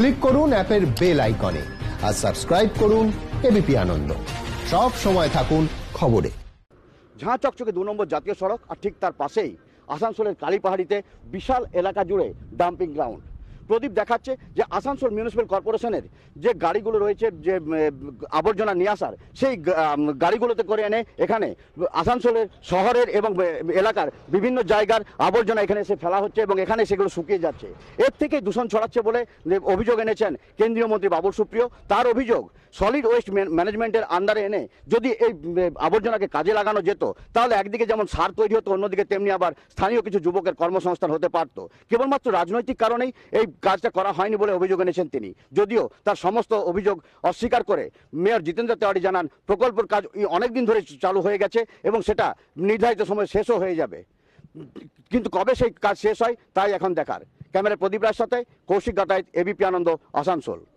click করুন অ্যাপের bell আইকনে আর সাবস্ক্রাইব করুন এবিপি আনন্দ সব সময় থাকুন খবরে ঝাঁ চকচকে দু নম্বর জাতীয় সড়ক আর ঠিক তার পাশেই আসানসোলের কালীপাহাড়িতে বিশাল এলাকা জুড়ে ডাম্পিং গ্রাউন্ড প্রদীপ দেখাচ্ছে যে আসানসোল মিউনিসিপ্যাল কর্পোরেশনের যে গাড়িগুলো রয়েছে যে আবর্জনা নিয়ে আসার সেই গাড়িগুলোতে করে এনে এখানে আসানসোলের শহরের এবং এলাকার বিভিন্ন জায়গার আবর্জনা এখানে এসে ফেলা হচ্ছে এবং এখানে সেগুলো শুকিয়ে যাচ্ছে এর থেকে দূষণ ছড়াচ্ছে বলে অভিযোগ এনেছেন কেন্দ্রীয় মন্ত্রী বাবুল সুপ্রিয় তার অভিযোগ সলিড ওয়েস্ট ম্যানেজমেন্টের আন্ডারে এনে যদি এই আবর্জনাকে কাজে লাগানো যেত তাহলে একদিকে যেমন সার তৈরি হতো অন্যদিকে তেমনি আবার স্থানীয় কিছু যুবকের কর্মসংস্থান হতে পারত কেবলমাত্র রাজনৈতিক কারণেই এই কাজটা করা হয়নি বলে অভিযোগ এনেছেন তিনি যদিও তার সমস্ত অভিযোগ অস্বীকার করে মেয়র জিতেন্দ্র তেওয়ারি জানান প্রকল্পের কাজ অনেক দিন ধরে চালু হয়ে গেছে এবং সেটা নির্ধারিত সময় শেষও হয়ে যাবে কিন্তু কবে সেই কাজ শেষ হয় তাই এখন দেখার ক্যামেরা প্রদীপ রায়ের সাথে কৌশিক গাটায় এবিপি আনন্দ আসানসোল